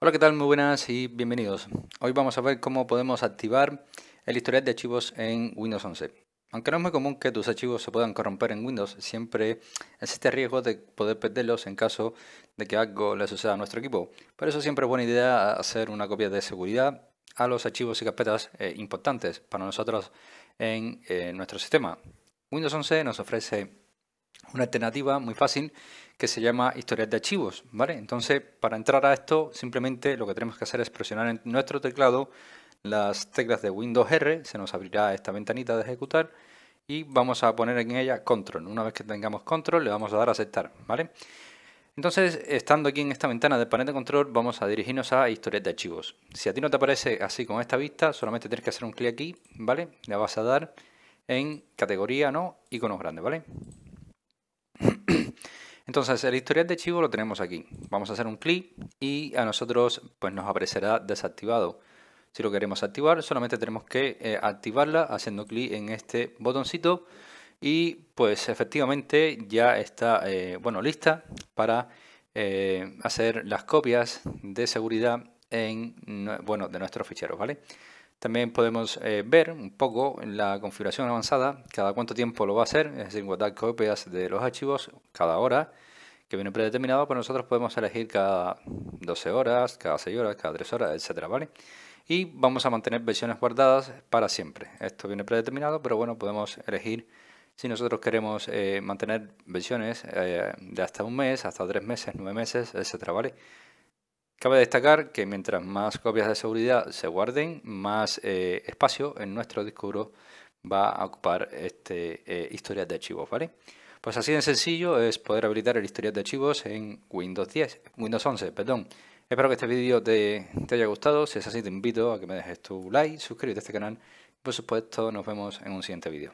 Hola, ¿qué tal? Muy buenas y bienvenidos. Hoy vamos a ver cómo podemos activar el historial de archivos en Windows 11. Aunque no es muy común que tus archivos se puedan corromper en Windows, siempre existe riesgo de poder perderlos en caso de que algo le suceda a nuestro equipo. Por eso siempre es buena idea hacer una copia de seguridad a los archivos y carpetas eh, importantes para nosotros en eh, nuestro sistema. Windows 11 nos ofrece una alternativa muy fácil que se llama historias de archivos, ¿vale? Entonces, para entrar a esto, simplemente lo que tenemos que hacer es presionar en nuestro teclado las teclas de Windows R, se nos abrirá esta ventanita de ejecutar y vamos a poner en ella control. Una vez que tengamos control le vamos a dar a aceptar, ¿vale? Entonces, estando aquí en esta ventana del panel de control, vamos a dirigirnos a historias de archivos. Si a ti no te aparece así con esta vista, solamente tienes que hacer un clic aquí, ¿vale? Le vas a dar en categoría, ¿no? Iconos grandes, ¿vale? Entonces, el historial de archivo lo tenemos aquí. Vamos a hacer un clic y a nosotros pues, nos aparecerá desactivado. Si lo queremos activar, solamente tenemos que eh, activarla haciendo clic en este botoncito y pues efectivamente ya está eh, bueno, lista para eh, hacer las copias de seguridad en, bueno, de nuestros ficheros, ¿vale? También podemos eh, ver un poco en la configuración avanzada cada cuánto tiempo lo va a hacer, es decir, guardar copias de los archivos cada hora, que viene predeterminado, pero nosotros podemos elegir cada 12 horas, cada 6 horas, cada 3 horas, etcétera, ¿vale? Y vamos a mantener versiones guardadas para siempre. Esto viene predeterminado, pero bueno, podemos elegir si nosotros queremos eh, mantener versiones eh, de hasta un mes, hasta tres meses, nueve meses, etcétera, ¿vale? Cabe destacar que mientras más copias de seguridad se guarden, más eh, espacio en nuestro disco duro va a ocupar este eh, historial de archivos, ¿vale? Pues así de sencillo es poder habilitar el historial de archivos en Windows 10, Windows 11, perdón. Espero que este vídeo te, haya gustado, si es así te invito a que me dejes tu like, suscríbete a este canal y por supuesto nos vemos en un siguiente vídeo.